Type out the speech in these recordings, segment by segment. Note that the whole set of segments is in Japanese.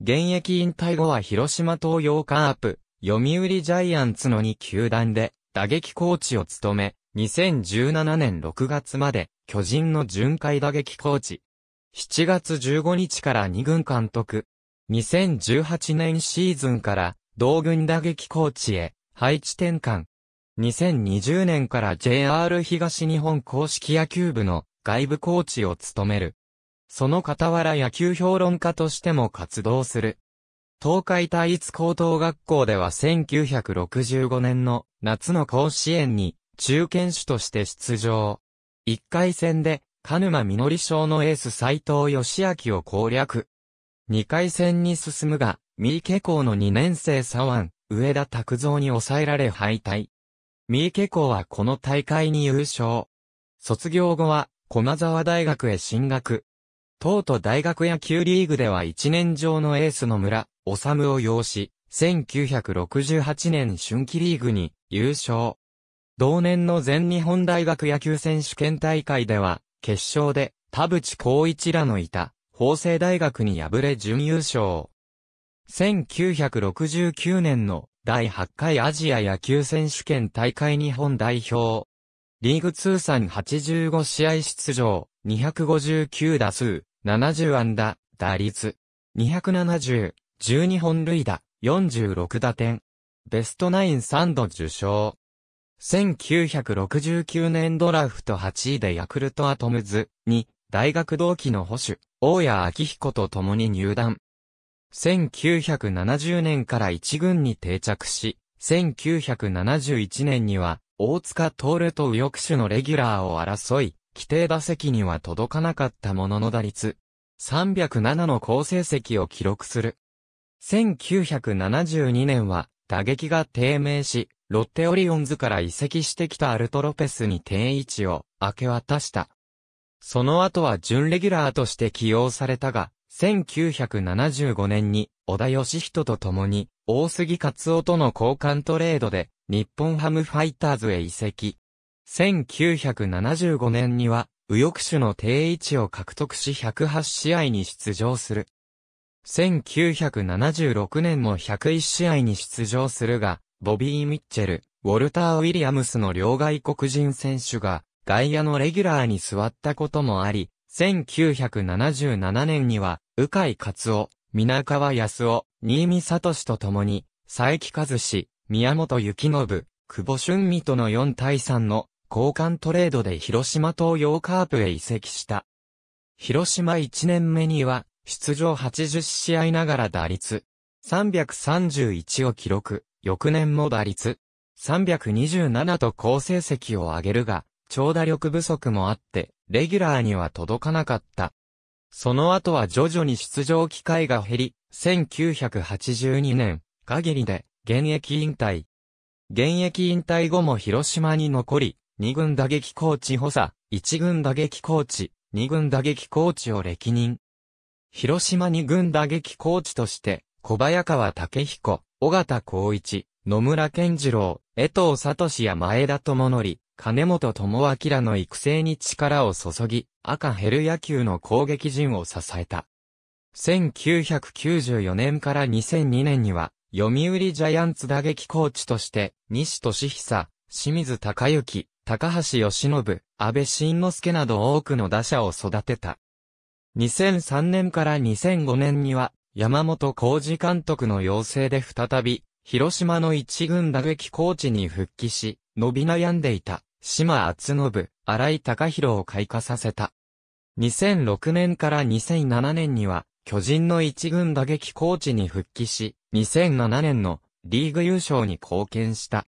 現役引退後は広島東洋カープ、読売ジャイアンツの2球団で打撃コーチを務め、2017年6月まで巨人の巡回打撃コーチ。7月15日から2軍監督。2018年シーズンから同軍打撃コーチへ配置転換。2020年から JR 東日本公式野球部の外部コーチを務める。その傍ら野球評論家としても活動する。東海大一高等学校では1965年の夏の甲子園に中堅手として出場。1回戦で鹿沼実賞のエース斎藤義明を攻略。2回戦に進むが、三池校の2年生左腕、上田拓造に抑えられ敗退。三池校はこの大会に優勝。卒業後は駒沢大学へ進学。東都大学野球リーグでは一年上のエースの村、治を擁し、1968年春季リーグに優勝。同年の全日本大学野球選手権大会では、決勝で田淵光一らのいた、法政大学に敗れ準優勝。1969年の第8回アジア野球選手権大会日本代表。リーグ通算85試合出場、259打数、70安打、打率、270、12本塁打、46打点。ベストナイン3度受賞。1969年ドラフト8位でヤクルトアトムズに大学同期の保守、大谷昭彦と共に入団。1970年から一軍に定着し、1971年には大塚徹と右翼手のレギュラーを争い、規定打席には届かなかったものの打率、307の好成績を記録する。1972年は、打撃が低迷し、ロッテオリオンズから移籍してきたアルトロペスに定位置を明け渡した。その後は準レギュラーとして起用されたが、1975年に小田義人と共に大杉勝夫との交換トレードで日本ハムファイターズへ移籍。1975年には、右翼手の定位置を獲得し108試合に出場する。1976年も101試合に出場するが、ボビー・ミッチェル、ウォルター・ウィリアムスの両外国人選手が外野のレギュラーに座ったこともあり、1977年には、鵜飼勝夫、皆川康夫、新見聡と共に、佐伯和志、宮本幸信、久保俊美との4対3の交換トレードで広島東洋カープへ移籍した。広島1年目には、出場80試合ながら打率、331を記録、翌年も打率、327と好成績を上げるが、長打力不足もあって、レギュラーには届かなかった。その後は徐々に出場機会が減り、1982年、限りで、現役引退。現役引退後も広島に残り、2軍打撃コーチ補佐、1軍打撃コーチ、2軍打撃コーチを歴任。広島2軍打撃コーチとして、小早川武彦、尾形光一、野村健次郎、江藤聡や前田智則、金本智明の育成に力を注ぎ、赤ヘル野球の攻撃陣を支えた。1994年から2002年には、読売ジャイアンツ打撃コーチとして、西俊久、清水隆之、高橋義信、安倍晋之助など多くの打者を育てた。2003年から2005年には、山本浩二監督の要請で再び、広島の一軍打撃コーチに復帰し、伸び悩んでいた、島厚信、荒井隆弘を開花させた。2006年から2007年には、巨人の一軍打撃コーチに復帰し、2007年のリーグ優勝に貢献した。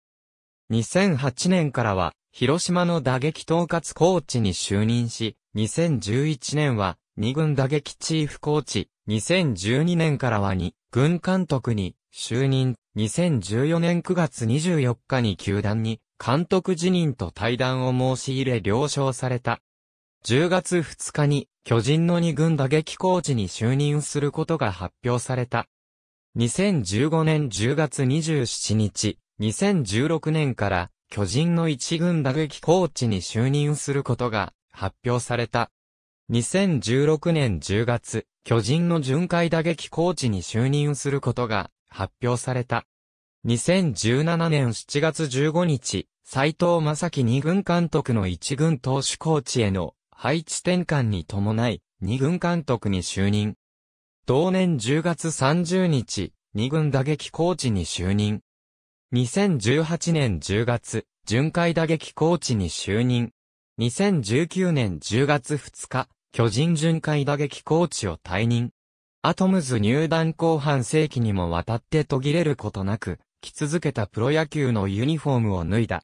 2008年からは、広島の打撃統括コーチに就任し、2011年は2軍打撃チーフコーチ、2012年からは2軍監督に就任、2014年9月24日に球団に監督辞任と対談を申し入れ了承された。10月2日に巨人の2軍打撃コーチに就任することが発表された。2015年10月27日、2016年から巨人の一軍打撃コーチに就任することが発表された。2016年10月、巨人の巡回打撃コーチに就任することが発表された。2017年7月15日、斎藤正樹二軍監督の一軍投手コーチへの配置転換に伴い、二軍監督に就任。同年10月30日、二軍打撃コーチに就任。2018年10月、巡回打撃コーチに就任。2019年10月2日、巨人巡回打撃コーチを退任。アトムズ入団後半世紀にもわたって途切れることなく、着続けたプロ野球のユニフォームを脱いだ。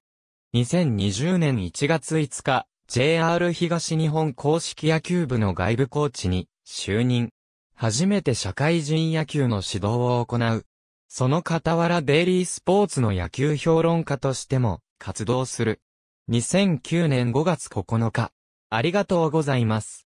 2020年1月5日、JR 東日本公式野球部の外部コーチに就任。初めて社会人野球の指導を行うその傍らデイリースポーツの野球評論家としても活動する。2009年5月9日。ありがとうございます。